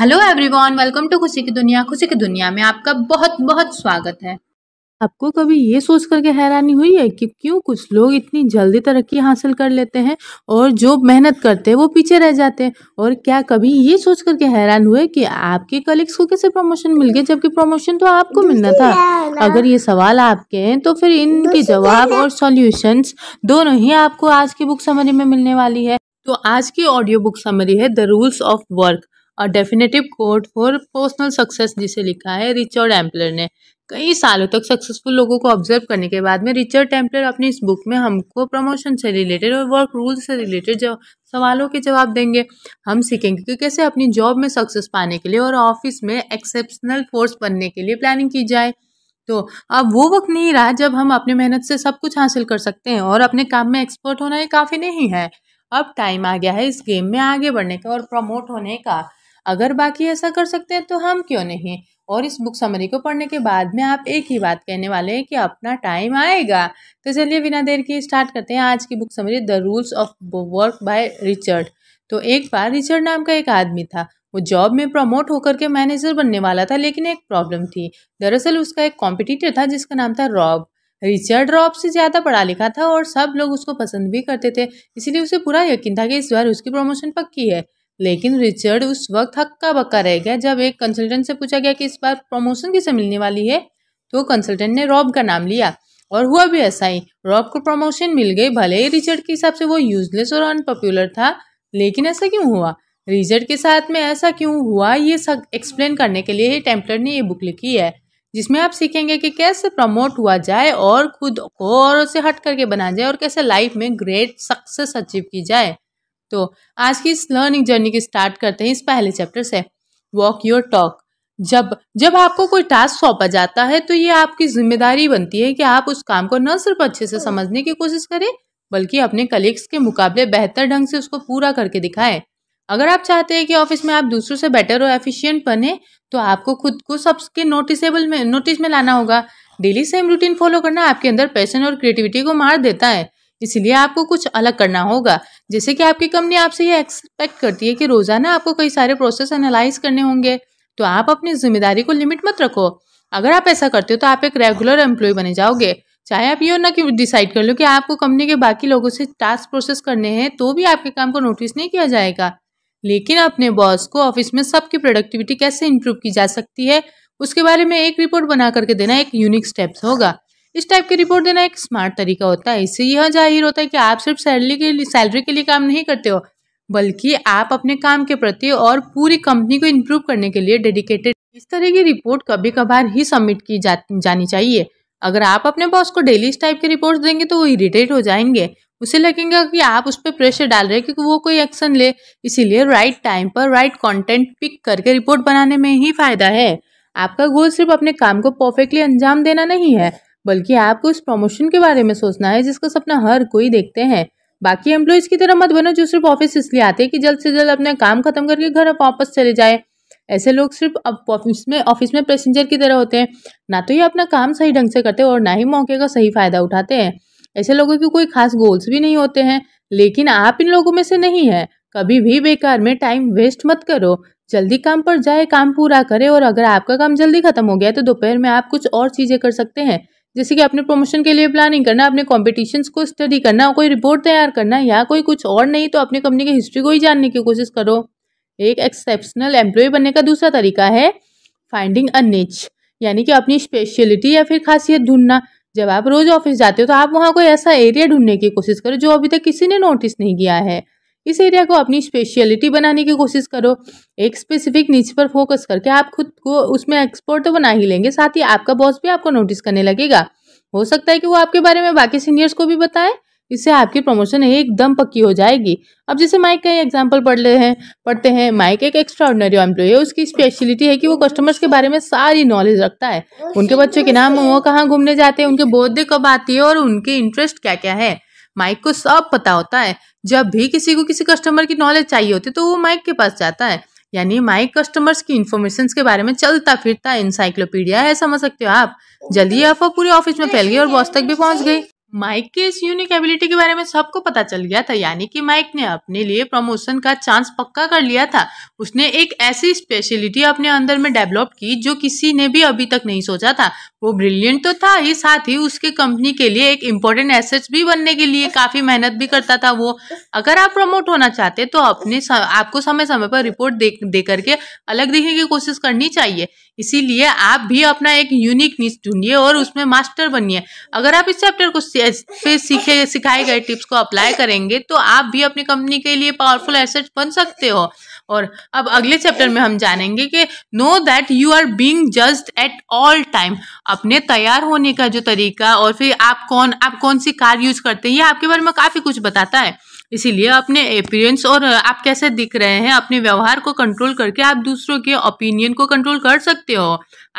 Hello everyone welcome to खुशी की दुनिया खुशी की दुनिया में आपका बहुत बहुत स्वागत है आपको कभी ये सोच करके हैरानी हुई है कि क्यों कुछ लोग इतनी जल्दी तरक्की हासिल कर लेते हैं और जो मेहनत करते हैं वो पीछे रह जाते हैं और क्या कभी ये सोच करके हैरान हुए कि आपके कलीग्स को कैसे प्रमोशन मिल गया जबकि प्रमोशन तो आपको मिलना था अगर ये सवाल आपके हैं तो फिर इनके जवाब और सॉल्यूशंस दोनों ही आपको आज की बुक समरी में मिलने वाली है तो आज की ऑडियो बुक समरी है the rules of work a definitive code for personal success जिसे लिखा है रिचर्ड एम्पलर ने कई सालों तक सक्सेसफुल लोगों को ऑब्जर्व करने के बाद में रिचर्ड टेम्पलर अपनी इस बुक में हमको प्रमोशन से रिलेटेड और वर्क रूल से रिलेटेड जब सवालों के जवाब देंगे हम सीखेंगे कि कैसे अपनी जॉब में सक्सेस पाने के लिए और ऑफिस में एक्सेप्शनल फोर्स बनने के लिए प्लानिंग की जाए तो अब वो वक्त नहीं रहा जब हम अपनी मेहनत से सब कुछ हासिल कर सकते हैं और अपने काम में एक्सपर्ट होना ये काफ़ी नहीं है अब टाइम आ गया है इस गेम में आगे बढ़ने का और प्रमोट होने का अगर बाकी ऐसा कर सकते हैं तो हम क्यों नहीं और इस बुक समरी को पढ़ने के बाद में आप एक ही बात कहने वाले हैं कि अपना टाइम आएगा तो चलिए बिना देर के स्टार्ट करते हैं आज की book summary the rules of work by Richard तो एक बार रिचर्ड नाम का एक आदमी था वो जॉब में प्रमोट होकर के मैनेजर बनने वाला था लेकिन एक प्रॉब्लम थी दरअसल उसका एक कॉम्पिटिटर था जिसका नाम था रॉब रिचर्ड रॉब से ज़्यादा पढ़ा लिखा था और सब लोग उसको पसंद भी करते थे इसीलिए उसे पूरा यकीन था कि इस बार उसकी प्रमोशन पक्की है लेकिन रिचर्ड उस वक्त हक्का बक्का रह गया जब एक कंसल्टेंट से पूछा गया कि इस बार प्रमोशन किसे मिलने वाली है तो कंसल्टेंट ने रॉब का नाम लिया और हुआ भी ऐसा ही रॉब को प्रमोशन मिल गई भले ही रिचर्ड के हिसाब से वो यूजलेस और अनपॉपुलर था लेकिन ऐसा क्यों हुआ रिचर्ड के साथ में ऐसा क्यों हुआ ये सब एक्सप्लेन करने के लिए टेम्पलर ने ये बुक लिखी है जिसमें आप सीखेंगे कि कैसे प्रमोट हुआ जाए और खुद को और उसे हट करके बना जाए और कैसे लाइफ में ग्रेट सक्सेस अचीव की जाए तो आज की इस लर्निंग जर्नी की स्टार्ट करते हैं इस पहले चैप्टर से वॉक योर टॉक जब जब आपको कोई टास्क सौंपा जाता है तो ये आपकी जिम्मेदारी बनती है कि आप उस काम को न सिर्फ अच्छे से समझने की कोशिश करें बल्कि अपने कलीग्स के मुकाबले बेहतर ढंग से उसको पूरा करके दिखाएं अगर आप चाहते हैं कि ऑफिस में आप दूसरों से बेटर और एफिशिएंट बने तो आपको खुद को सबके नोटिसेबल में नोटिस में लाना होगा डेली सेम रूटीन फॉलो करना आपके अंदर पैशन और क्रिएटिविटी को मार देता है इसलिए आपको कुछ अलग करना होगा जैसे कि आपकी कंपनी आपसे ये एक्सपेक्ट करती है कि रोज़ाना आपको कई सारे प्रोसेस एनालाइज करने होंगे तो आप अपनी जिम्मेदारी को लिमिट मत रखो अगर आप ऐसा करते हो तो आप एक रेगुलर एम्प्लॉय बने जाओगे चाहे आप ये ना कि डिसाइड कर लो कि आपको कंपनी के बाकी लोगों से टास्क प्रोसेस करने हैं तो भी आपके काम को नोटिस नहीं किया जाएगा लेकिन अपने बॉस को ऑफिस में सबकी प्रोडक्टिविटी कैसे इंप्रूव की जा सकती है उसके बारे में एक रिपोर्ट बना करके देना एक यूनिक स्टेप्स होगा इस टाइप की रिपोर्ट देना एक स्मार्ट तरीका होता है इससे यह जाहिर होता है कि आप सिर्फ सैलरी के लिए सैलरी के लिए काम नहीं करते हो बल्कि आप अपने काम के प्रति और पूरी कंपनी को इम्प्रूव करने के लिए डेडिकेटेड इस तरह की रिपोर्ट कभी कभार ही सबमिट की जा, जानी चाहिए अगर आप अपने बॉस को डेली इस टाइप की रिपोर्ट देंगे तो वो इरिटेट हो जाएंगे उसे लगेगा कि आप उस पर प्रेशर डाल रहे हैं क्योंकि वो कोई एक्शन ले इसीलिए राइट टाइम पर राइट कंटेंट पिक करके रिपोर्ट बनाने में ही फायदा है आपका गोल सिर्फ अपने काम को परफेक्टली अंजाम देना नहीं है बल्कि आपको उस प्रमोशन के बारे में सोचना है जिसका सपना हर कोई देखते हैं बाकी एम्प्लॉयज़ की तरह मत बनो जो सिर्फ ऑफिस इसलिए आते हैं कि जल्द से जल्द अपना काम खत्म करके घर वापस चले जाए ऐसे लोग सिर्फ अब ऑफिस में ऑफिस में पैसेंजर की तरह होते हैं ना तो ये अपना काम सही ढंग से करते और ना ही मौके का सही फ़ायदा उठाते हैं ऐसे लोगों के कोई खास गोल्स भी नहीं होते हैं लेकिन आप इन लोगों में से नहीं हैं कभी भी बेकार में टाइम वेस्ट मत करो जल्दी काम पर जाए काम पूरा करें और अगर आपका काम जल्दी खत्म हो गया तो दोपहर में आप कुछ और चीज़ें कर सकते हैं जैसे कि आपने प्रमोशन के लिए प्लानिंग करना अपने कॉम्पिटिशन को स्टडी करना कोई रिपोर्ट तैयार करना या कोई कुछ और नहीं तो अपनी कंपनी की हिस्ट्री को ही जानने की कोशिश करो एक एक्सेप्शनल एम्प्लॉय बनने का दूसरा तरीका है फाइंडिंग अ निच यानी कि अपनी स्पेशलिटी या फिर खासियत ढूंढना जब आप रोज ऑफिस जाते हो तो आप वहाँ कोई ऐसा एरिया ढूंढने की कोशिश करो जो अभी तक किसी ने नोटिस नहीं किया है इस एरिया को अपनी स्पेशलिटी बनाने की कोशिश करो एक स्पेसिफिक नीच पर फोकस करके आप खुद को उसमें एक्सपर्ट तो बना ही लेंगे साथ ही आपका बॉस भी आपको नोटिस करने लगेगा हो सकता है कि वो आपके बारे में बाकी सीनियर्स को भी बताएं इससे आपकी प्रमोशन एकदम पक्की हो जाएगी अब जैसे माइक का एग्जाम्पल पढ़ ले हैं पढ़ते हैं माइक एक एक्स्ट्राऑर्डनरी एम्प्लॉय है उसकी स्पेशलिटी है कि वो कस्टमर्स के बारे में सारी नॉलेज रखता है उनके बच्चों के नाम वो कहाँ घूमने जाते हैं उनके बर्थडे कब आती है और उनके इंटरेस्ट क्या क्या है माइक को सब पता होता है जब भी किसी को किसी कस्टमर की नॉलेज चाहिए होती तो वो माइक के पास जाता है यानी माइक कस्टमर्स की इन्फॉर्मेशन के बारे में चलता फिरता इंसाइक्लोपीडिया है समझ सकते हो आप जल्दी अफवाह पूरे ऑफिस में फैल गई और बॉस तक भी पहुंच गई माइक के इस यूनिक एबिलिटी के बारे में सबको पता चल गया था यानी कि माइक ने अपने लिए प्रमोशन का चांस पक्का कर लिया था उसने एक ऐसी स्पेशलिटी अपने अंदर में डेवलप की जो किसी ने भी अभी तक नहीं सोचा था वो ब्रिलियंट तो था ही साथ ही उसके कंपनी के लिए एक इम्पोर्टेंट एसेट भी बनने के लिए काफ़ी मेहनत भी करता था वो अगर आप प्रमोट होना चाहते तो अपने सम, आपको समय समय पर रिपोर्ट दे, दे करके अलग दिखने की कोशिश करनी चाहिए इसीलिए आप भी अपना एक यूनिक नीच ढूंढिए और उसमें मास्टर बनिए अगर आप इस चैप्टर को फिर सीखे सिखाए गए टिप्स को अप्लाई करेंगे तो आप भी अपनी कंपनी के लिए पावरफुल एसेट बन सकते हो और अब अगले चैप्टर में हम जानेंगे कि know that you are being just at all time अपने तैयार होने का जो तरीका और फिर आप कौन आप कौन सी कार यूज करते हैं ये आपके बारे में काफ़ी कुछ बताता है इसीलिए अपने अपीरियंस और आप कैसे दिख रहे हैं अपने व्यवहार को कंट्रोल करके आप दूसरों के ओपिनियन को कंट्रोल कर सकते हो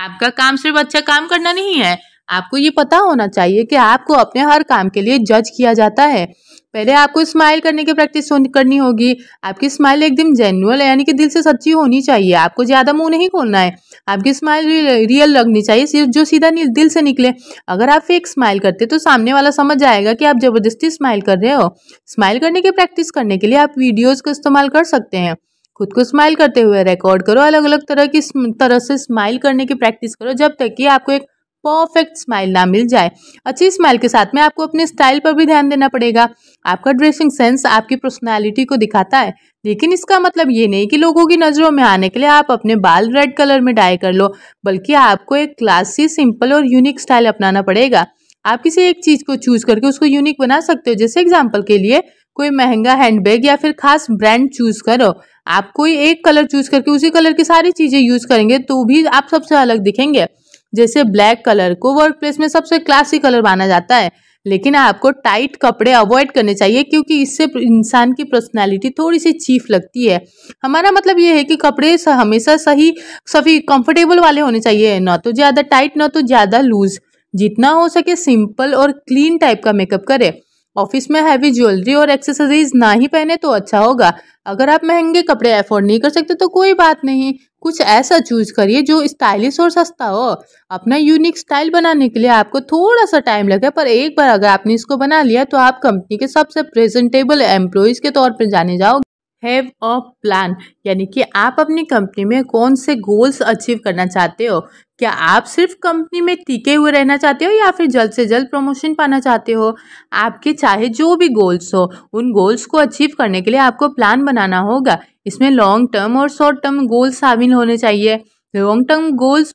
आपका काम सिर्फ अच्छा काम करना नहीं है आपको ये पता होना चाहिए कि आपको अपने हर काम के लिए जज किया जाता है पहले आपको स्माइल करने की प्रैक्टिस करनी होगी आपकी स्माइल एकदम जेन्यूअल यानी कि दिल से सच्ची होनी चाहिए आपको ज़्यादा मुंह नहीं खोलना है आपकी स्माइल रियल लगनी चाहिए सिर्फ जो सीधा दिल से निकले अगर आप फेक स्माइल करते तो सामने वाला समझ जाएगा कि आप ज़बरदस्ती स्माइल कर रहे हो स्माइल करने की प्रैक्टिस करने के लिए आप वीडियोज़ का इस्तेमाल कर सकते हैं खुद को स्माइल करते हुए रिकॉर्ड करो अलग अलग तरह की तरह से स्माइल करने की प्रैक्टिस करो जब तक कि आपको एक परफेक्ट स्माइल ना मिल जाए अच्छी स्माइल के साथ में आपको अपने स्टाइल पर भी ध्यान देना पड़ेगा आपका ड्रेसिंग सेंस आपकी पर्सनैलिटी को दिखाता है लेकिन इसका मतलब ये नहीं कि लोगों की नज़रों में आने के लिए आप अपने बाल रेड कलर में डाई कर लो बल्कि आपको एक क्लासी सिंपल और यूनिक स्टाइल अपनाना पड़ेगा आप किसी एक चीज़ को चूज करके उसको यूनिक बना सकते हो जैसे एग्जाम्पल के लिए कोई महंगा हैंडबैग या फिर खास ब्रांड चूज करो आप कोई एक कलर चूज करके उसी कलर की सारी चीज़ें यूज़ करेंगे तो भी आप सबसे अलग दिखेंगे जैसे ब्लैक कलर को वर्क प्लेस में सबसे क्लासी कलर माना जाता है लेकिन आपको टाइट कपड़े अवॉइड करने चाहिए क्योंकि इससे इंसान की पर्सनालिटी थोड़ी सी चीफ लगती है हमारा मतलब ये है कि कपड़े हमेशा सही सभी कंफर्टेबल वाले होने चाहिए ना तो ज़्यादा टाइट ना तो ज़्यादा लूज़ जितना हो सके सिंपल और क्लीन टाइप का मेकअप करें ऑफिस में हैवी ज्वेलरी और एक्सेसरीज ना ही पहने तो अच्छा होगा अगर आप महंगे कपड़े अफोर्ड नहीं कर सकते तो कोई बात नहीं कुछ ऐसा चूज करिए जो स्टाइलिश और सस्ता हो अपना यूनिक स्टाइल बनाने के लिए आपको थोड़ा सा टाइम लगे पर एक बार अगर आपने इसको बना लिया तो आप कंपनी के सबसे प्रेजेंटेबल एम्प्लॉयज़ के तौर पर जाने जाओगे हैव अ प्लान यानी कि आप अपनी कंपनी में कौन से गोल्स अचीव करना चाहते हो क्या आप सिर्फ कंपनी में टिके हुए रहना चाहते हो या फिर जल्द से जल्द प्रमोशन पाना चाहते हो आपके चाहे जो भी गोल्स हो उन गोल्स को अचीव करने के लिए आपको प्लान बनाना होगा इसमें लॉन्ग टर्म और शॉर्ट टर्म गोल्स शामिल होने चाहिए लॉन्ग टर्म गोल्स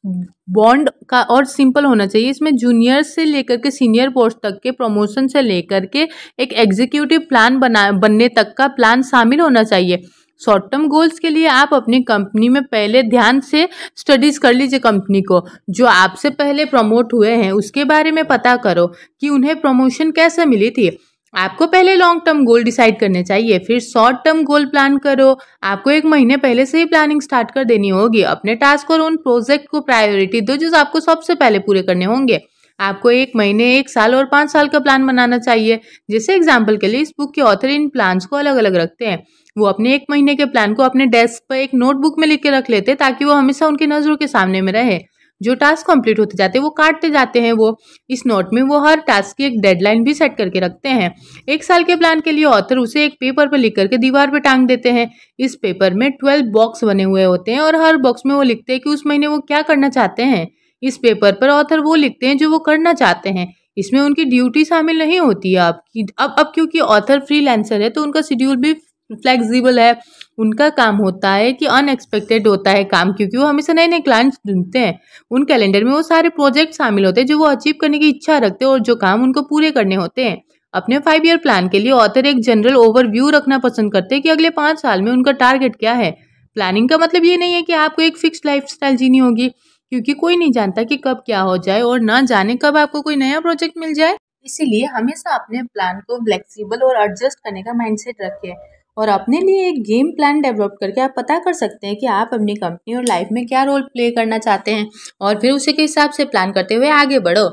बॉन्ड का और सिंपल होना चाहिए इसमें जूनियर से लेकर के सीनियर पोस्ट तक के प्रमोशन से लेकर के एक एग्जीक्यूटिव प्लान बना बनने तक का प्लान शामिल होना चाहिए शॉर्ट टर्म गोल्स के लिए आप अपनी कंपनी में पहले ध्यान से स्टडीज़ कर लीजिए कंपनी को जो आपसे पहले प्रमोट हुए हैं उसके बारे में पता करो कि उन्हें प्रमोशन कैसे मिली थी आपको पहले लॉन्ग टर्म गोल डिसाइड करने चाहिए फिर शॉर्ट टर्म गोल प्लान करो आपको एक महीने पहले से ही प्लानिंग स्टार्ट कर देनी होगी अपने टास्क और उन प्रोजेक्ट को प्रायोरिटी दो जो आपको सबसे पहले पूरे करने होंगे आपको एक महीने एक साल और पाँच साल का प्लान बनाना चाहिए जैसे एग्जाम्पल के लिए इस बुक के ऑथर इन प्लान्स को अलग अलग रखते हैं वो अपने एक महीने के प्लान को अपने डेस्क पर एक नोटबुक में लिख के रख लेते ताकि वो हमेशा उनकी नज़रों के सामने में रहे जो टास्क कंप्लीट होते जाते हैं वो काटते जाते हैं वो इस नोट में वो हर टास्क की एक डेडलाइन भी सेट करके रखते हैं एक साल के प्लान के लिए ऑथर उसे एक पेपर पर लिख करके दीवार पर टांग देते हैं इस पेपर में ट्वेल्व बॉक्स बने हुए होते हैं और हर बॉक्स में वो लिखते हैं कि उस महीने वो क्या करना चाहते हैं इस पेपर पर ऑथर वो लिखते हैं जो वो करना चाहते हैं इसमें उनकी ड्यूटी शामिल नहीं होती है आपकी अब अब क्योंकि ऑथर फ्री है तो उनका शेड्यूल भी फ्लेक्सिबल है उनका काम होता है कि अनएक्सपेक्टेड होता है काम क्योंकि वो हमेशा नए नए क्लाइंट्स ढूंढते हैं उन कैलेंडर में वो सारे प्रोजेक्ट शामिल होते हैं जो वो अचीव करने की इच्छा रखते हैं और जो काम उनको पूरे करने होते हैं अपने फाइव ईयर प्लान के लिए ऑथर एक जनरल ओवरव्यू रखना पसंद करते हैं कि अगले पाँच साल में उनका टारगेट क्या है प्लानिंग का मतलब ये नहीं है कि आपको एक फिक्स लाइफ जीनी होगी क्योंकि कोई नहीं जानता कि कब क्या हो जाए और ना जाने कब आपको कोई नया प्रोजेक्ट मिल जाए इसीलिए हमेशा अपने प्लान को फ्लेक्सिबल और एडजस्ट करने का माइंडसेट रखें और अपने लिए एक गेम प्लान डेवलप करके आप पता कर सकते हैं कि आप अपनी कंपनी और लाइफ में क्या रोल प्ले करना चाहते हैं और फिर उसी के हिसाब से प्लान करते हुए आगे बढ़ो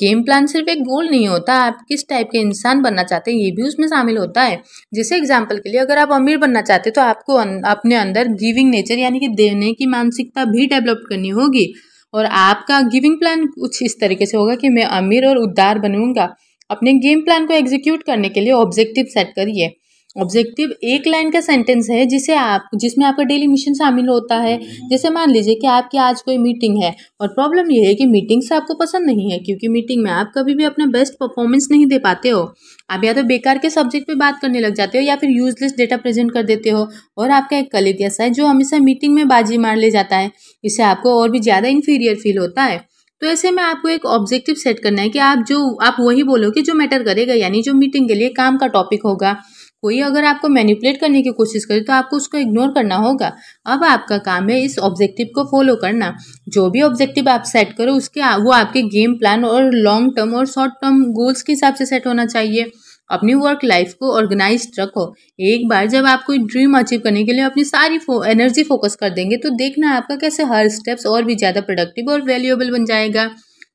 गेम प्लान सिर्फ एक गोल नहीं होता आप किस टाइप के इंसान बनना चाहते हैं ये भी उसमें शामिल होता है जैसे एग्जाम्पल के लिए अगर आप अमीर बनना चाहते हैं तो आपको अपने अंदर गिविंग नेचर यानी कि देने की मानसिकता भी डेवलप करनी होगी और आपका गिविंग प्लान कुछ इस तरीके से होगा कि मैं अमीर और उद्धार बनूंगा अपने गेम प्लान को एग्जीक्यूट करने के लिए ऑब्जेक्टिव सेट करिए ऑब्जेक्टिव एक लाइन का सेंटेंस है जिसे आप जिसमें आपका डेली मिशन शामिल होता है हम्म। जैसे मान लीजिए कि आपकी आज कोई मीटिंग है और प्रॉब्लम यह है कि मीटिंग्स आपको पसंद नहीं है क्योंकि मीटिंग में आप कभी भी अपना बेस्ट परफॉर्मेंस नहीं दे पाते हो आप या तो बेकार के सब्जेक्ट पे बात करने लग जाते हो या फिर यूजलेस डेटा प्रेजेंट कर देते हो और आपका एक कलित ऐसा है जो हमेशा मीटिंग में बाजी मार ले जाता है इससे आपको और भी ज़्यादा इन्फीरियर फील होता है तो ऐसे में आपको एक ऑब्जेक्टिव सेट करना है कि आप जो आप वही बोलो कि जो मैटर करेगा यानी जो मीटिंग के लिए काम का टॉपिक होगा कोई अगर आपको मैनिपुलेट करने की कोशिश करे तो आपको उसको इग्नोर करना होगा अब आपका काम है इस ऑब्जेक्टिव को फॉलो करना जो भी ऑब्जेक्टिव आप सेट करो उसके वो आपके गेम प्लान और लॉन्ग टर्म और शॉर्ट टर्म गोल्स के हिसाब से सेट होना चाहिए अपनी वर्क लाइफ को ऑर्गेनाइज रखो एक बार जब आप कोई ड्रीम अचीव करने के लिए अपनी सारी फो, एनर्जी फोकस कर देंगे तो देखना आपका कैसे हर स्टेप्स और भी ज़्यादा प्रोडक्टिव और वैल्यूएबल बन जाएगा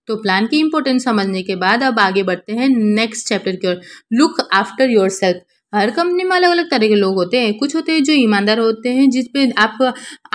तो प्लान की इंपॉर्टेंस समझने के बाद अब आगे बढ़ते हैं नेक्स्ट चैप्टर की ओर लुक आफ्टर योर सेल्फ हर कंपनी में अलग अलग तरह के लोग होते हैं कुछ होते हैं जो ईमानदार होते हैं जिस पे आप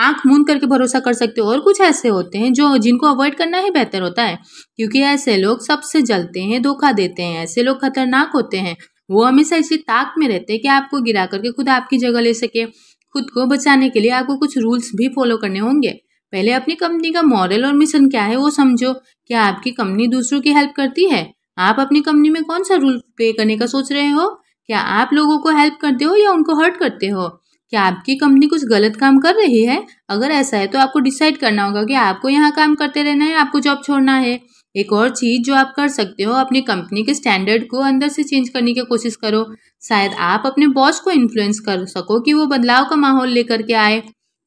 आंख मूंद करके भरोसा कर सकते हो और कुछ ऐसे होते हैं जो जिनको अवॉइड करना ही बेहतर होता है क्योंकि ऐसे लोग सबसे जलते हैं धोखा देते हैं ऐसे लोग खतरनाक होते हैं वो हमेशा इसी ताक में रहते हैं कि आपको गिरा करके खुद आपकी जगह ले सके खुद को बचाने के लिए आपको कुछ रूल्स भी फॉलो करने होंगे पहले अपनी कंपनी का मॉरल और मिशन क्या है वो समझो क्या आपकी कंपनी दूसरों की हेल्प करती है आप अपनी कंपनी में कौन सा रूल प्ले करने का सोच रहे हो क्या आप लोगों को हेल्प करते हो या उनको हर्ट करते हो क्या आपकी कंपनी कुछ गलत काम कर रही है अगर ऐसा है तो आपको डिसाइड करना होगा कि आपको यहाँ काम करते रहना है आपको जॉब छोड़ना है एक और चीज़ जो आप कर सकते हो अपनी कंपनी के स्टैंडर्ड को अंदर से चेंज करने की कोशिश करो शायद आप अपने बॉस को इन्फ्लुएंस कर सको कि वो बदलाव का माहौल लेकर के आए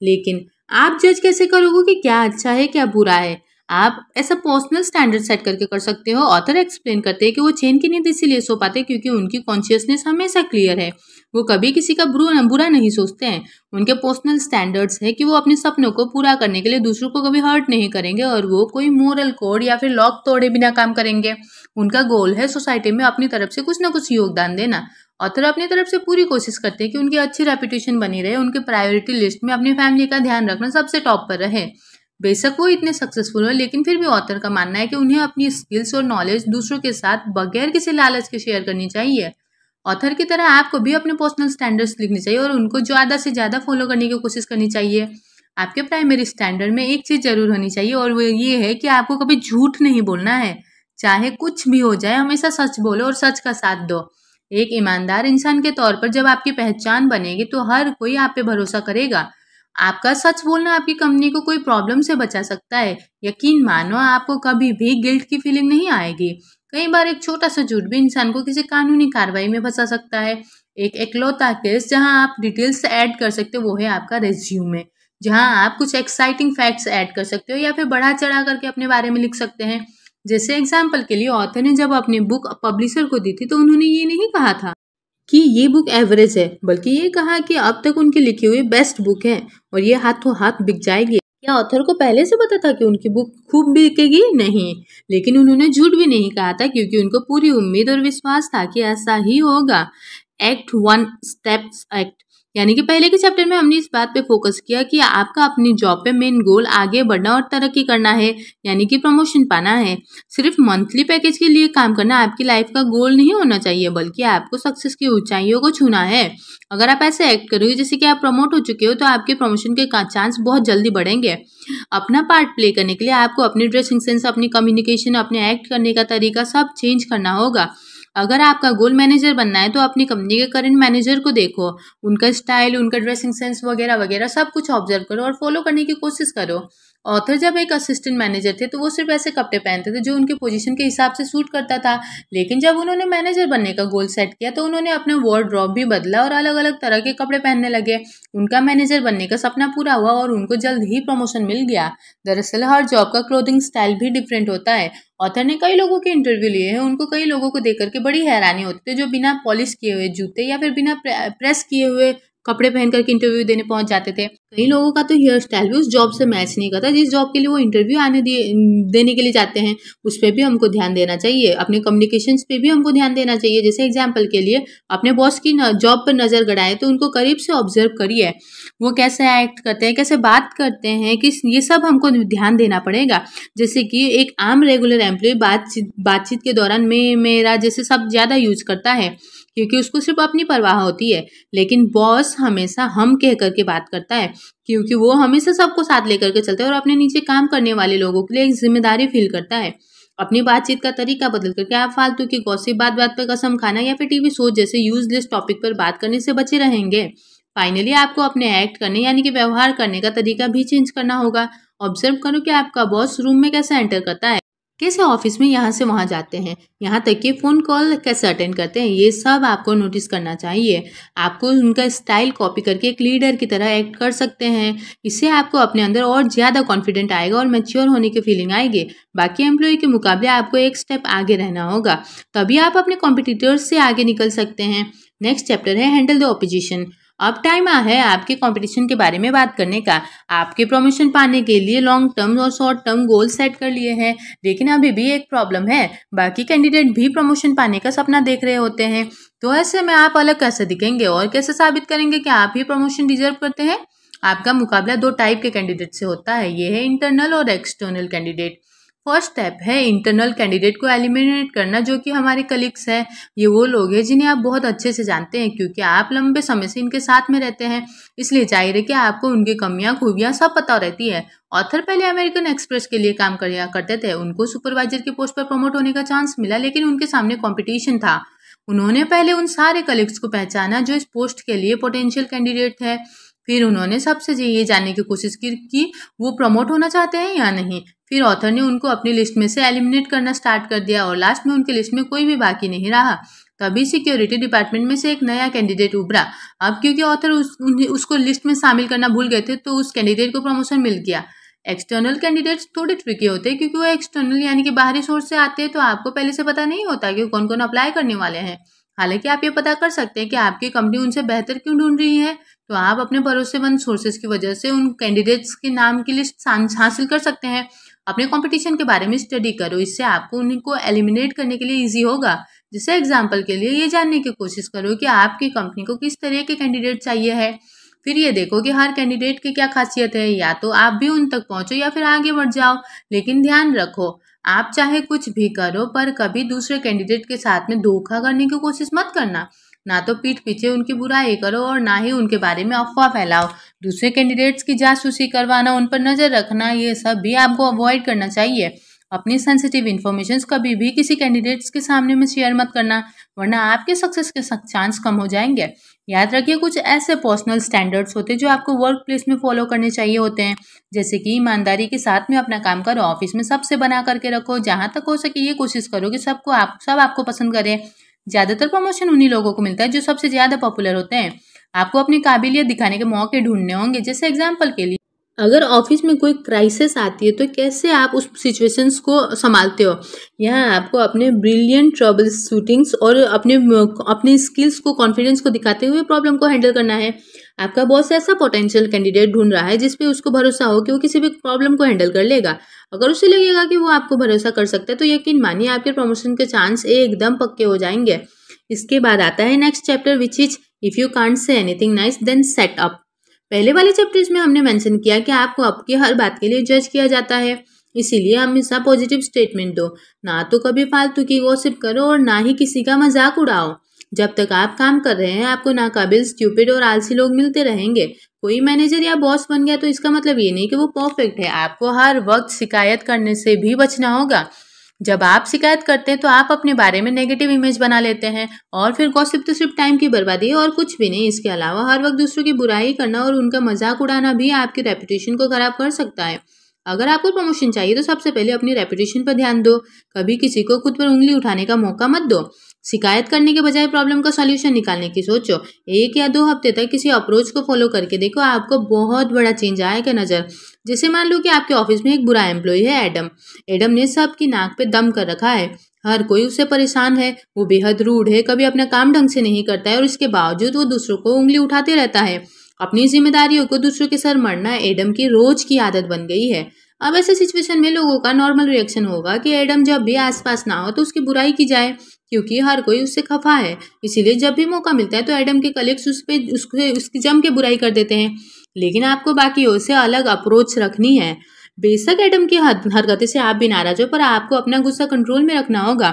लेकिन आप जज कैसे करोगे कि क्या अच्छा है क्या बुरा है आप ऐसा पर्सनल स्टैंडर्ड सेट करके कर सकते हो ऑथर एक्सप्लेन करते हैं कि वो चेन की नींद इसीलिए सो पाते क्योंकि उनकी कॉन्शियसनेस हमेशा क्लियर है वो कभी किसी का बुरा नहीं सोचते हैं उनके पर्सनल स्टैंडर्ड्स है कि वो अपने सपनों को पूरा करने के लिए दूसरों को कभी हर्ट नहीं करेंगे और वो कोई मॉरल कोड या फिर लॉक तोड़े बिना काम करेंगे उनका गोल है सोसाइटी में अपनी तरफ से कुछ ना कुछ योगदान देना ऑथर अपनी तरफ से पूरी कोशिश करते हैं कि उनकी अच्छी रेपुटेशन बनी रहे उनके प्रायोरिटी लिस्ट में अपनी फैमिली का ध्यान रखना सबसे टॉप पर रहे बेशक वो इतने सक्सेसफुल हैं लेकिन फिर भी ऑथर का मानना है कि उन्हें अपनी स्किल्स और नॉलेज दूसरों के साथ बगैर किसी लालच के शेयर करनी चाहिए ऑथर की तरह आपको भी अपने पर्सनल स्टैंडर्ड्स लिखने चाहिए और उनको ज़्यादा से ज़्यादा फॉलो करने की कोशिश करनी चाहिए आपके प्राइमरी स्टैंडर्ड में एक चीज़ ज़रूर होनी चाहिए और वो ये है कि आपको कभी झूठ नहीं बोलना है चाहे कुछ भी हो जाए हमेशा सच बोलो और सच का साथ दो एक ईमानदार इंसान के तौर पर जब आपकी पहचान बनेगी तो हर कोई आप पे भरोसा करेगा आपका सच बोलना आपकी कंपनी को कोई प्रॉब्लम से बचा सकता है यकीन मानो आपको कभी भी गिल्ट की फीलिंग नहीं आएगी कई बार एक छोटा सा झूठ भी इंसान को किसी कानूनी कार्रवाई में फंसा सकता है एक एकलौता केस जहां आप डिटेल्स ऐड कर सकते हो वो है आपका रेज्यूमे जहां आप कुछ एक्साइटिंग फैक्ट्स ऐड कर सकते हो या फिर बढ़ा चढ़ा करके अपने बारे में लिख सकते हैं जैसे एग्जाम्पल के लिए ऑथर ने जब अपनी बुक पब्लिशर को दी थी तो उन्होंने ये नहीं कहा था कि ये बुक एवरेज है बल्कि ये कहा कि अब तक उनके लिखे हुए बेस्ट बुक है और ये हाथों हाथ बिक जाएगी क्या ऑथर को पहले से पता था कि उनकी बुक खूब बिकेगी नहीं लेकिन उन्होंने झूठ भी नहीं कहा था क्योंकि उनको पूरी उम्मीद और विश्वास था कि ऐसा ही होगा एक्ट वन स्टेप्स एक्ट यानी कि पहले के चैप्टर में हमने इस बात पे फोकस किया कि आपका अपनी जॉब पे मेन गोल आगे बढ़ना और तरक्की करना है यानी कि प्रमोशन पाना है सिर्फ मंथली पैकेज के लिए काम करना आपकी लाइफ का गोल नहीं होना चाहिए बल्कि आपको सक्सेस की ऊंचाइयों को छूना है अगर आप ऐसे एक्ट करोगे जैसे कि आप प्रमोट हो चुके हो तो आपके प्रमोशन के चांस बहुत जल्दी बढ़ेंगे अपना पार्ट प्ले करने के लिए आपको अपनी ड्रेसिंग सेंस अपनी कम्युनिकेशन अपने एक्ट करने का तरीका सब चेंज करना होगा अगर आपका गोल मैनेजर बनना है तो अपनी कंपनी के करंट मैनेजर को देखो उनका स्टाइल उनका ड्रेसिंग सेंस वगैरह वगैरह सब कुछ ऑब्जर्व करो और फॉलो करने की कोशिश करो ऑथर जब एक असिस्टेंट मैनेजर थे तो वो सिर्फ ऐसे कपड़े पहनते थे जो उनके पोजीशन के हिसाब से सूट करता था लेकिन जब उन्होंने मैनेजर बनने का गोल सेट किया तो उन्होंने अपना वार्ड्रॉप भी बदला और अलग अलग तरह के कपड़े पहनने लगे उनका मैनेजर बनने का सपना पूरा हुआ और उनको जल्द ही प्रमोशन मिल गया दरअसल हर जॉब का क्लोथिंग स्टाइल भी डिफरेंट होता है ऑथर ने कई लोगों के इंटरव्यू लिए हैं उनको कई लोगों को देख करके बड़ी हैरानी होती है जो बिना पॉलिश किए हुए जूते या फिर बिना प्रेस किए हुए कपड़े पहन करके इंटरव्यू देने पहुंच जाते थे कई लोगों का तो हेयर स्टाइल भी उस जॉब से मैच नहीं करता जिस जॉब के लिए वो इंटरव्यू आने देने के लिए जाते हैं उस पर भी हमको ध्यान देना चाहिए अपने कम्युनिकेशन पे भी हमको ध्यान देना चाहिए जैसे एग्जाम्पल के लिए अपने बॉस की जॉब पर नज़र गड़ाएं तो उनको करीब से ऑब्जर्व करिए वो कैसे एक्ट करते हैं कैसे बात करते हैं किस ये सब हमको ध्यान देना पड़ेगा जैसे कि एक आम रेगुलर एम्प्लॉय बातचीत बातचीत के दौरान मैं मेरा जैसे सब ज़्यादा यूज करता है क्योंकि उसको सिर्फ अपनी परवाह होती है लेकिन बॉस हमेशा हम कह करके बात करता है क्योंकि वो हमेशा सबको साथ लेकर के चलता है और अपने नीचे काम करने वाले लोगों के लिए एक जिम्मेदारी फील करता है अपनी बातचीत का तरीका बदल करके आप फालतू की गौसी बात बात पर कसम खाना या फिर टीवी शो जैसे यूजलेस टॉपिक पर बात करने से बचे रहेंगे फाइनली आपको अपने एक्ट करने यानी कि व्यवहार करने का तरीका भी चेंज करना होगा ऑब्जर्व करो कि आपका बॉस रूम में कैसे एंटर करता है कैसे ऑफिस में यहाँ से वहाँ जाते हैं यहाँ तक कि फ़ोन कॉल कैसे अटेंड करते हैं ये सब आपको नोटिस करना चाहिए आपको उनका स्टाइल कॉपी करके एक लीडर की तरह एक्ट कर सकते हैं इससे आपको अपने अंदर और ज़्यादा कॉन्फिडेंट आएगा और मेच्योर होने की फीलिंग आएगी बाकी एम्प्लॉय के मुकाबले आपको एक स्टेप आगे रहना होगा तभी आप अपने कॉम्पिटिटर्स से आगे निकल सकते हैं नेक्स्ट चैप्टर है हैंडल द ऑपोजिशन अब टाइम आ है आपके कंपटीशन के बारे में बात करने का आपके प्रमोशन पाने के लिए लॉन्ग टर्म और शॉर्ट टर्म गोल सेट कर लिए हैं लेकिन अभी भी एक प्रॉब्लम है बाकी कैंडिडेट भी प्रमोशन पाने का सपना देख रहे होते हैं तो ऐसे में आप अलग कैसे दिखेंगे और कैसे साबित करेंगे कि आप ही प्रमोशन डिजर्व करते हैं आपका मुकाबला दो टाइप के कैंडिडेट से होता है ये है इंटरनल और एक्सटर्नल कैंडिडेट फर्स्ट स्टेप है इंटरनल कैंडिडेट को एलिमिनेट करना जो कि हमारे कलीग्स हैं ये वो लोग हैं जिन्हें आप बहुत अच्छे से जानते हैं क्योंकि आप लंबे समय से इनके साथ में रहते हैं इसलिए जाहिर है कि आपको उनकी कमियां खूबियां सब पता रहती है ऑथर पहले अमेरिकन एक्सप्रेस के लिए काम कर करते थे उनको सुपरवाइजर की पोस्ट पर प्रमोट होने का चांस मिला लेकिन उनके सामने कॉम्पिटिशन था उन्होंने पहले उन सारे कलीग्स को पहचाना जो इस पोस्ट के लिए पोटेंशियल कैंडिडेट है फिर उन्होंने सबसे ये जानने की कोशिश की कि वो प्रमोट होना चाहते हैं या नहीं फिर ऑथर ने उनको अपनी लिस्ट में से एलिमिनेट करना स्टार्ट कर दिया और लास्ट में उनके लिस्ट में कोई भी बाकी नहीं रहा तभी सिक्योरिटी डिपार्टमेंट में से एक नया कैंडिडेट उभरा अब क्योंकि ऑथर उस, उसको लिस्ट में शामिल करना भूल गए थे तो उस कैंडिडेट को प्रमोशन मिल गया एक्सटर्नल कैंडिडेट्स थोड़े ट्रिकी होते हैं क्योंकि वो एक्सटर्नल यानी कि बाहरी सोर्स से आते हैं तो आपको पहले से पता नहीं होता कि कौन कौन अप्लाई करने वाले हैं हालांकि आप ये पता कर सकते हैं कि आपकी कंपनी उनसे बेहतर क्यों ढूंढ रही है तो आप अपने भरोसेमंद सोर्सेज की वजह से उन कैंडिडेट्स के नाम की लिस्ट हासिल कर सकते हैं अपने कंपटीशन के बारे में स्टडी करो इससे आपको उनको एलिमिनेट करने के लिए इजी होगा जैसे एग्जाम्पल के लिए ये जानने की कोशिश करो कि आपकी कंपनी को किस तरह के कैंडिडेट चाहिए है फिर ये देखो कि हर कैंडिडेट की क्या खासियत है या तो आप भी उन तक पहुंचो या फिर आगे बढ़ जाओ लेकिन ध्यान रखो आप चाहे कुछ भी करो पर कभी दूसरे कैंडिडेट के साथ में धोखा करने की कोशिश मत करना ना तो पीठ पीछे उनकी बुराई करो और ना ही उनके बारे में अफवाह फैलाओ दूसरे कैंडिडेट्स की जासूसी करवाना उन पर नज़र रखना ये सब भी आपको अवॉइड करना चाहिए अपनी सेंसिटिव इन्फॉर्मेशन कभी भी किसी कैंडिडेट्स के सामने में शेयर मत करना वरना आपके सक्सेस के चांस कम हो जाएंगे याद रखिए कुछ ऐसे पर्सनल स्टैंडर्ड्स होते हैं जो आपको वर्क प्लेस में फॉलो करने चाहिए होते हैं जैसे कि ईमानदारी के साथ में अपना काम करो ऑफिस में सबसे बना करके रखो जहाँ तक हो सके ये कोशिश करो कि सबको आप सब आपको पसंद करें ज़्यादातर प्रमोशन उन्हीं लोगों को मिलता है जो सबसे ज़्यादा पॉपुलर होते हैं आपको अपनी काबिलियत दिखाने के मौके ढूंढने होंगे जैसे एग्जाम्पल के लिए अगर ऑफिस में कोई क्राइसिस आती है तो कैसे आप उस सिचुएशंस को संभालते हो यहाँ आपको अपने ब्रिलियंट ट्रबल शूटिंग्स और अपने अपने स्किल्स को कॉन्फिडेंस को दिखाते हुए प्रॉब्लम को हैंडल करना है आपका बॉस ऐसा पोटेंशियल कैंडिडेट ढूंढ रहा है जिस पे उसको भरोसा हो कि वो किसी भी प्रॉब्लम को हैंडल कर लेगा अगर उसे लगेगा कि वो आपको भरोसा कर सकता है तो यकीन मानिए आपके प्रमोशन के चांस एकदम पक्के हो जाएंगे इसके बाद आता है next chapter which is if you can't say anything nice then set up पहले वाले चैप्टर्स में हमने मैंशन किया कि आपको आपकी हर बात के लिए जज किया जाता है इसीलिए हमेशा पॉजिटिव स्टेटमेंट दो ना तो कभी फालतू की गोसिप करो और ना ही किसी का मजाक उड़ाओ जब तक आप काम कर रहे हैं आपको नाकाबिल स्ट्यूपिड और आलसी लोग मिलते रहेंगे कोई मैनेजर या बॉस बन गया तो इसका मतलब ये नहीं कि वो परफेक्ट है आपको हर वक्त शिकायत करने से भी बचना होगा जब आप शिकायत करते हैं तो आप अपने बारे में नेगेटिव इमेज बना लेते हैं और फिर गॉसिप तो सिर्फ टाइम की बर्बादी है और कुछ भी नहीं इसके अलावा हर वक्त दूसरों की बुराई करना और उनका मजाक उड़ाना भी आपकी रेपुटेशन को खराब कर सकता है अगर आपको प्रमोशन चाहिए तो सबसे पहले अपनी रेपुटेशन पर ध्यान दो कभी किसी को खुद पर उंगली उठाने का मौका मत दो शिकायत करने के बजाय प्रॉब्लम का सॉल्यूशन निकालने की सोचो एक या दो हफ्ते तक किसी अप्रोच को फॉलो करके देखो आपको बहुत बड़ा चेंज आएगा नज़र जैसे मान लो कि आपके ऑफिस में एक बुरा एम्प्लॉय है एडम एडम ने सब की नाक पे दम कर रखा है हर कोई उससे परेशान है वो बेहद रूढ़ है कभी अपना काम ढंग से नहीं करता है और इसके बावजूद वो दूसरों को उंगली उठाते रहता है अपनी जिम्मेदारियों को दूसरों के सर मरना एडम की रोज की आदत बन गई है अब ऐसे सिचुएशन में लोगों का नॉर्मल रिएक्शन होगा कि एडम जब भी आसपास ना हो तो उसकी बुराई की जाए क्योंकि हर कोई उससे खफा है इसीलिए जब भी मौका मिलता है तो एडम के कलीग्स उस पर उसके उसकी जम के बुराई कर देते हैं लेकिन आपको बाकी से अलग अप्रोच रखनी है बेशक एडम की हरकतें से आप भी नाराज हो पर आपको अपना गुस्सा कंट्रोल में रखना होगा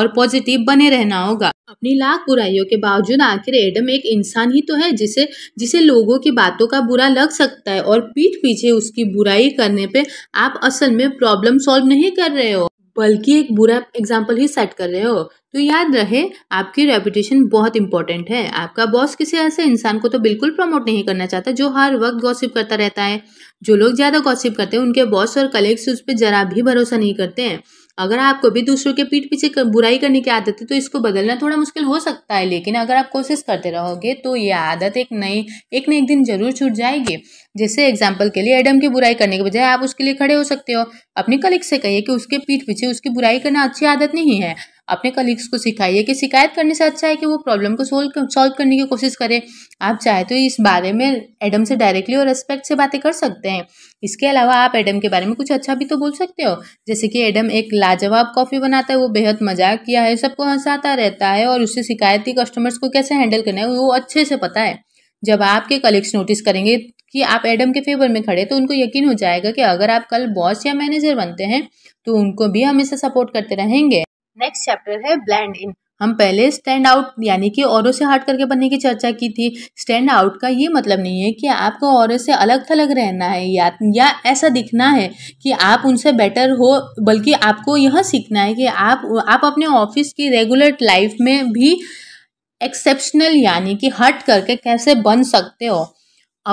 और पॉजिटिव बने रहना होगा अपनी लाख बुराइयों के बावजूद आखिर एडम एक इंसान ही तो है जिसे जिसे लोगों की बातों का बुरा लग सकता है और पीठ पीछे उसकी बुराई करने पे आप असल में प्रॉब्लम सॉल्व नहीं कर रहे हो बल्कि एक बुरा एग्जाम्पल ही सेट कर रहे हो तो याद रहे आपकी रेपुटेशन बहुत इंपॉर्टेंट है आपका बॉस किसी ऐसे इंसान को तो बिल्कुल प्रमोट नहीं करना चाहता जो हर वक्त गॉसिप करता रहता है जो लोग ज़्यादा गॉसिप करते हैं उनके बॉस और कलीग्स उस पर जरा भी भरोसा नहीं करते हैं अगर आपको भी दूसरों के पीठ पीछे बुराई करने की आदत है तो इसको बदलना थोड़ा मुश्किल हो सकता है लेकिन अगर आप कोशिश करते रहोगे तो ये आदत एक नई एक न एक दिन जरूर छूट जाएगी जैसे एग्जाम्पल के लिए एडम की बुराई करने के बजाय आप उसके लिए खड़े हो सकते हो अपने कलीग से कहिए कि उसके पीठ पीछे उसकी बुराई करना अच्छी आदत नहीं है अपने कलीग्स को सिखाइए कि शिकायत करने से अच्छा है कि वो प्रॉब्लम को सोल्व सॉल्व करने की कोशिश करें आप चाहे तो इस बारे में एडम से डायरेक्टली और रेस्पेक्ट से बातें कर सकते हैं इसके अलावा आप एडम के बारे में कुछ अच्छा भी तो बोल सकते हो जैसे कि एडम एक लाजवाब कॉफ़ी बनाता है वो बेहद मजाक किया है सबको हंसाता रहता है और उससे शिकायती कस्टमर्स को कैसे हैंडल करना है वो अच्छे से पता है जब आपके कलीग्स नोटिस करेंगे कि आप एडम के फेवर में खड़े तो उनको यकीन हो जाएगा कि अगर आप कल बॉस या मैनेजर बनते हैं तो उनको भी हमेशा सपोर्ट करते रहेंगे नेक्स्ट चैप्टर है ब्लैंड इन हम पहले स्टैंड आउट यानी कि औरों से हट करके बनने की चर्चा की थी स्टैंड आउट का ये मतलब नहीं है कि आपको औरों से अलग थलग रहना है या या ऐसा दिखना है कि आप उनसे बेटर हो बल्कि आपको यह सीखना है कि आप आप अपने ऑफिस की रेगुलर लाइफ में भी एक्सेप्शनल यानी कि हट करके कैसे बन सकते हो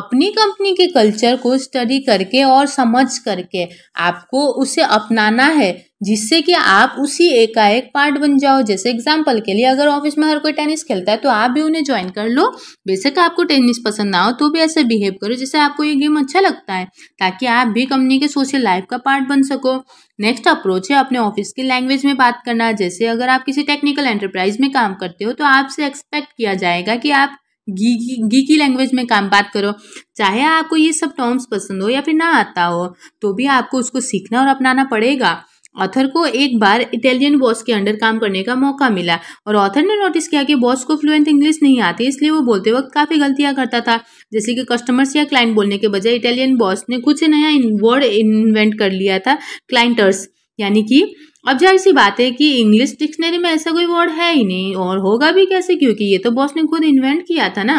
अपनी कंपनी के कल्चर को स्टडी करके और समझ करके आपको उसे अपनाना है जिससे कि आप उसी एक का एक पार्ट बन जाओ जैसे एग्जाम्पल के लिए अगर ऑफिस में हर कोई टेनिस खेलता है तो आप भी उन्हें ज्वाइन कर लो बेशक आपको टेनिस पसंद ना हो तो भी ऐसे बिहेव करो जैसे आपको ये गेम अच्छा लगता है ताकि आप भी कंपनी के सोशल लाइफ का पार्ट बन सको नेक्स्ट अप्रोच है अपने ऑफिस की लैंग्वेज में बात करना जैसे अगर आप किसी टेक्निकल एंटरप्राइज में काम करते हो तो आपसे एक्सपेक्ट किया जाएगा कि आप गी गी की लैंग्वेज में काम बात करो चाहे आपको ये सब टर्म्स पसंद हो या फिर ना आता हो तो भी आपको उसको सीखना और अपनाना पड़ेगा ऑथर को एक बार इटालियन बॉस के अंडर काम करने का मौका मिला और ऑथर ने नोटिस किया कि बॉस को फ्लुएंट इंग्लिश नहीं आती इसलिए वो बोलते वक्त काफ़ी गलतियां करता था जैसे कि कस्टमर्स या क्लाइंट बोलने के बजाय इटालियन बॉस ने कुछ नया वर्ड इन्वेंट कर लिया था क्लाइंटर्स यानी कि अब जाहिर सी बात है कि इंग्लिश डिक्शनरी में ऐसा कोई वर्ड है ही नहीं और होगा भी कैसे क्योंकि ये तो बॉस ने खुद इन्वेंट किया था ना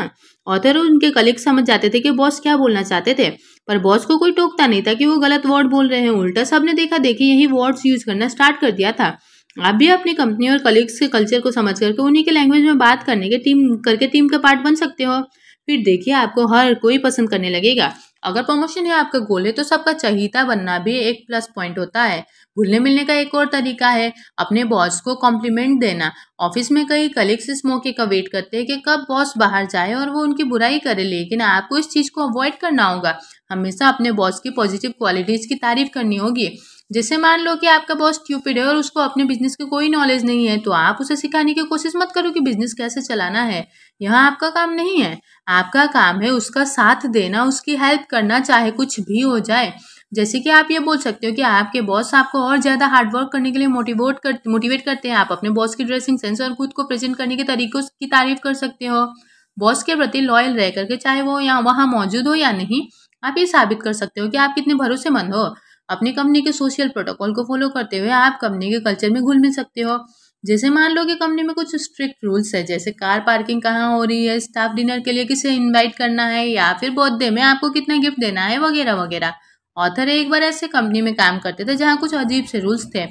ऑथर उनके कलीग समझ जाते थे कि बॉस क्या बोलना चाहते थे पर बॉस को कोई टोकता नहीं था कि वो गलत वर्ड बोल रहे हैं उल्टा सबने देखा देखिए यही वर्ड्स यूज करना स्टार्ट कर दिया था आप भी अपनी कंपनी और कलीग्स के कल्चर को समझ करके उन्हीं के लैंग्वेज में बात करने के टीम करके टीम का पार्ट बन सकते हो फिर देखिए आपको हर कोई पसंद करने लगेगा अगर प्रमोशन है आपका गोल है तो सबका चहिता बनना भी एक प्लस पॉइंट होता है घुलने मिलने का एक और तरीका है अपने बॉस को कॉम्प्लीमेंट देना ऑफिस में कई कलीग्स इस मौके का वेट करते हैं कि कब बॉस बाहर जाए और वो उनकी बुराई करे लेकिन आपको इस चीज़ को अवॉइड करना होगा हमेशा अपने बॉस की पॉजिटिव क्वालिटीज़ की तारीफ करनी होगी जैसे मान लो कि आपका बॉस ट्यूपिड है और उसको अपने बिजनेस की कोई नॉलेज नहीं है तो आप उसे सिखाने की कोशिश मत करो कि बिजनेस कैसे चलाना है यह आपका काम नहीं है आपका काम है उसका साथ देना उसकी हेल्प करना चाहे कुछ भी हो जाए जैसे कि आप ये बोल सकते हो कि आपके बॉस आपको और ज़्यादा हार्डवर्क करने के लिए मोटिवेट कर मोटिवेट करते हैं आप अपने बॉस की ड्रेसिंग सेंस और खुद को प्रेजेंट करने के तरीकों की तारीफ कर सकते हो बॉस के प्रति लॉयल रह करके चाहे वो यहाँ वहाँ मौजूद हो या नहीं आप ये साबित कर सकते हो कि आप कितने भरोसेमंद हो अपनी कंपनी के सोशल प्रोटोकॉल को फॉलो करते हुए आप कंपनी के कल्चर में घुल मिल सकते हो जैसे मान लो कि कंपनी में कुछ स्ट्रिक्ट रूल्स है जैसे कार पार्किंग कहाँ हो रही है स्टाफ डिनर के लिए किसे इनवाइट करना है या फिर बर्थडे में आपको कितना गिफ्ट देना है वगैरह वगैरह ऑथर एक बार ऐसे कंपनी में काम करते थे जहाँ कुछ अजीब से रूल्स थे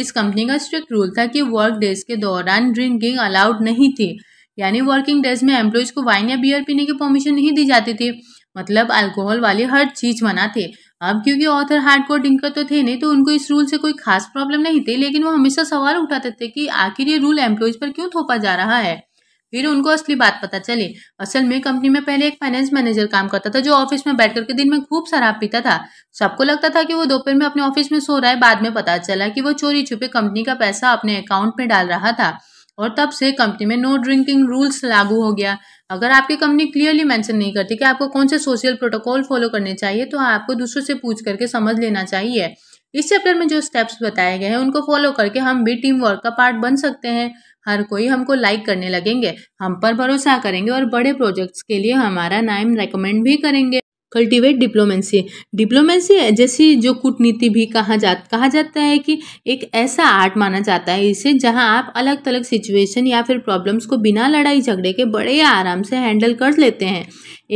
इस कंपनी का स्ट्रिक्ट रूल था कि वर्क डेज के दौरान ड्रिंकिंग अलाउड नहीं थी यानी वर्किंग डेज में एम्प्लॉयज़ को वाइन या बियर पीने की परमिशन नहीं दी जाती थी मतलब अल्कोहल वाली हर चीज़ बनाते अब क्योंकि ऑथर कोर डिंकर तो थे नहीं तो उनको इस रूल से कोई खास प्रॉब्लम नहीं थी लेकिन वो हमेशा सवाल उठाते थे कि आखिर ये रूल एम्प्लॉयज़ पर क्यों थोपा जा रहा है फिर उनको असली बात पता चली असल में कंपनी में पहले एक फाइनेंस मैनेजर काम करता था जो ऑफिस में बैठ करके दिन में खूब शराब पीता था सबको लगता था कि वो दोपहर में अपने ऑफिस में सो रहा है बाद में पता चला कि वो चोरी छुपे कंपनी का पैसा अपने अकाउंट में डाल रहा था और तब से कंपनी में नो ड्रिंकिंग रूल्स लागू हो गया अगर आपकी कंपनी क्लियरली मेंशन नहीं करती कि आपको कौन से सोशल प्रोटोकॉल फॉलो करने चाहिए तो आपको दूसरों से पूछ करके समझ लेना चाहिए इस चैप्टर में जो स्टेप्स बताए गए हैं उनको फॉलो करके हम भी टीम वर्क का पार्ट बन सकते हैं हर कोई हमको लाइक करने लगेंगे हम पर भरोसा करेंगे और बड़े प्रोजेक्ट्स के लिए हमारा नाम रिकमेंड भी करेंगे कल्टीवेट डिप्लोमेसी डिप्लोमेसी जैसी जो कूटनीति भी कहा जा कहा जाता है कि एक ऐसा आर्ट माना जाता है इसे जहां आप अलग अलग सिचुएशन या फिर प्रॉब्लम्स को बिना लड़ाई झगड़े के बड़े आराम से हैंडल कर लेते हैं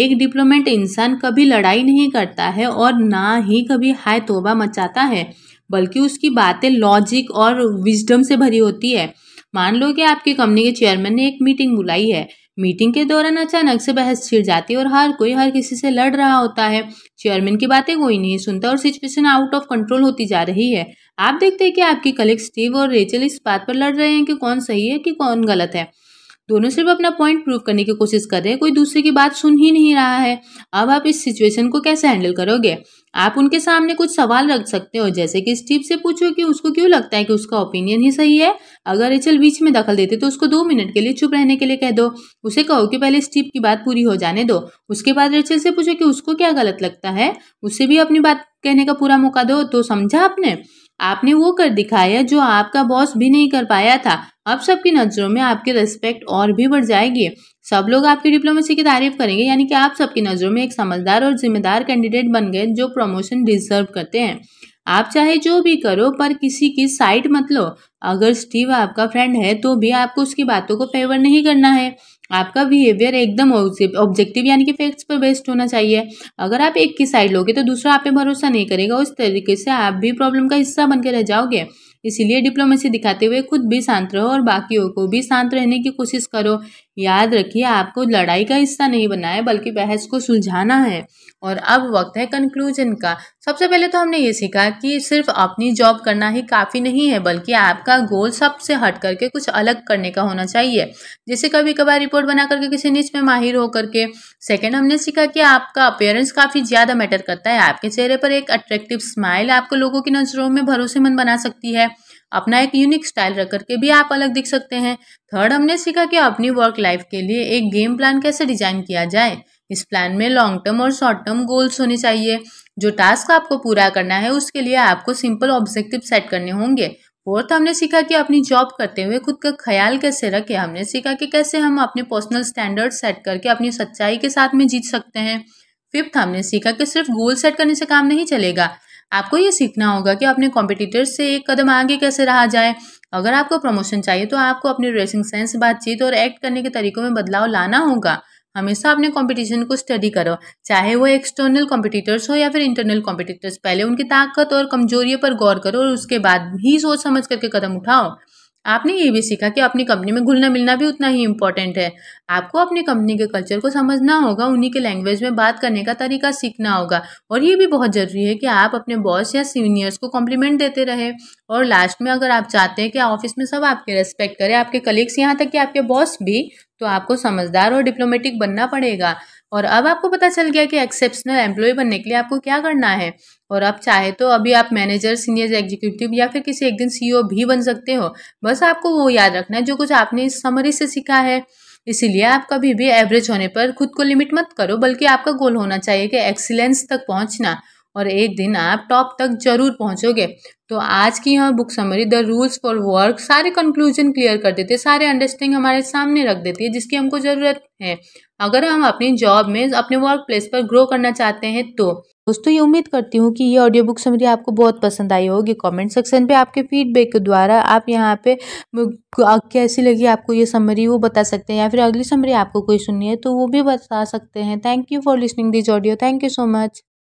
एक डिप्लोमेट इंसान कभी लड़ाई नहीं करता है और ना ही कभी हाय तोबा मचाता है बल्कि उसकी बातें लॉजिक और विजडम से भरी होती है मान लो कि आपकी कंपनी के चेयरमैन ने एक मीटिंग बुलाई है मीटिंग के दौरान अचानक से बहस छिड़ जाती है और हर कोई हर किसी से लड़ रहा होता है चेयरमैन की बातें कोई नहीं सुनता और सिचुएशन आउट ऑफ कंट्रोल होती जा रही है आप देखते हैं कि आपकी कलीग स्टीव और रेचल इस बात पर लड़ रहे हैं कि कौन सही है कि कौन गलत है दोनों सिर्फ अपना पॉइंट प्रूव करने की कोशिश कर रहे हैं कोई दूसरे की बात सुन ही नहीं रहा है अब आप इस सिचुएशन को कैसे हैंडल करोगे आप उनके सामने कुछ सवाल रख सकते हो जैसे कि स्टीव से पूछो कि उसको क्यों लगता है कि उसका ओपिनियन ही सही है अगर रिचल बीच में दखल देते तो उसको दो मिनट के लिए चुप रहने के लिए कह दो उसे कहो कि पहले स्टीव की बात पूरी हो जाने दो उसके बाद रिचल से पूछो कि उसको क्या गलत लगता है उससे भी अपनी बात कहने का पूरा मौका दो तो समझा आपने आपने वो कर दिखाया जो आपका बॉस भी नहीं कर पाया था अब सबकी नज़रों में आपके रिस्पेक्ट और भी बढ़ जाएगी सब लोग आपकी डिप्लोमेसी की तारीफ करेंगे यानी कि आप सबकी नज़रों में एक समझदार और जिम्मेदार कैंडिडेट बन गए जो प्रमोशन डिजर्व करते हैं आप चाहे जो भी करो पर किसी की साइड मत लो अगर स्टीव आपका फ्रेंड है तो भी आपको उसकी बातों को फेवर नहीं करना है आपका बिहेवियर एकदम ऑब्जेक्टिव यानी कि फैक्ट्स पर बेस्ड होना चाहिए अगर आप एक की साइड लोगे तो दूसरा आप पे भरोसा नहीं करेगा उस तरीके से आप भी प्रॉब्लम का हिस्सा बनकर रह जाओगे इसीलिए डिप्लोमेसी दिखाते हुए खुद भी शांत रहो और बाकियों को भी शांत रहने की कोशिश करो याद रखिए आपको लड़ाई का हिस्सा नहीं बनना है बल्कि बहस को सुलझाना है और अब वक्त है कंक्लूजन का सबसे पहले तो हमने ये सीखा कि सिर्फ अपनी जॉब करना ही काफ़ी नहीं है बल्कि आपका गोल सबसे हट करके कुछ अलग करने का होना चाहिए जैसे कभी कभार रिपोर्ट बना करके किसी नीच में माहिर होकर के सेकेंड हमने सीखा कि आपका अपेयरेंस काफ़ी ज़्यादा मैटर करता है आपके चेहरे पर एक अट्रैक्टिव स्माइल आपको लोगों की नज़रों में भरोसेमंद बना सकती है अपना एक यूनिक स्टाइल रख करके भी आप अलग दिख सकते हैं थर्ड हमने सीखा कि अपनी वर्क लाइफ के लिए एक गेम प्लान कैसे डिजाइन किया जाए इस प्लान में लॉन्ग टर्म और शॉर्ट टर्म गोल्स होने चाहिए जो टास्क आपको पूरा करना है उसके लिए आपको सिंपल ऑब्जेक्टिव सेट करने होंगे फोर्थ हमने सीखा कि अपनी जॉब करते हुए खुद का ख्याल कैसे रखें हमने सीखा कि कैसे हम अपने पर्सनल स्टैंडर्ड सेट करके अपनी सच्चाई के साथ में जीत सकते हैं फिफ्थ हमने सीखा कि सिर्फ गोल सेट करने से काम नहीं चलेगा आपको ये सीखना होगा कि अपने कॉम्पिटिटर्स से एक कदम आगे कैसे रहा जाए अगर आपको प्रमोशन चाहिए तो आपको अपने ड्रेसिंग सेंस बातचीत और एक्ट करने के तरीकों में बदलाव लाना होगा हमेशा अपने कंपटीशन को स्टडी करो चाहे वो एक्सटर्नल कॉम्पिटिटर्स हो या फिर इंटरनल कॉम्पिटिटर्स पहले उनकी ताकत और कमजोरियों पर गौर करो और उसके बाद ही सोच समझ करके कदम उठाओ आपने ये भी सीखा कि अपनी कंपनी में घुलना मिलना भी उतना ही इम्पोर्टेंट है आपको अपनी कंपनी के कल्चर को समझना होगा उन्हीं के लैंग्वेज में बात करने का तरीका सीखना होगा और ये भी बहुत ज़रूरी है कि आप अपने बॉस या सीनियर्स को कॉम्प्लीमेंट देते रहे और लास्ट में अगर आप चाहते हैं कि ऑफिस में सब आपके रेस्पेक्ट करें आपके कलीग्स यहाँ तक कि आपके बॉस भी तो आपको समझदार और डिप्लोमेटिक बनना पड़ेगा और अब आपको पता चल गया कि एक्सेप्शनल एम्प्लॉय बनने के लिए आपको क्या करना है और आप चाहे तो अभी आप मैनेजर सीनियर एग्जीक्यूटिव या फिर किसी एक दिन सीईओ e भी बन सकते हो बस आपको वो याद रखना है जो कुछ आपने इस समरी से सीखा है इसीलिए आप कभी भी एवरेज होने पर खुद को लिमिट मत करो बल्कि आपका गोल होना चाहिए कि एक्सीलेंस तक पहुंचना और एक दिन आप टॉप तक जरूर पहुंचोगे तो आज की यहाँ book summary the rules for work सारे कंक्लूजन क्लियर कर देते सारे अंडरस्टैंडिंग हमारे सामने रख देती है जिसकी हमको ज़रूरत है अगर हम अपनी जॉब में अपने वर्क प्लेस पर ग्रो करना चाहते हैं तो दोस्तों ये उम्मीद करती हूँ कि ये ऑडियो बुक समरी आपको बहुत पसंद आई होगी कमेंट सेक्शन पे आपके फीडबैक के द्वारा आप यहाँ पे कैसी लगी आपको ये समरी वो बता सकते हैं या फिर अगली समरी आपको कोई सुननी है तो वो भी बता सकते हैं thank you for listening this audio thank you so much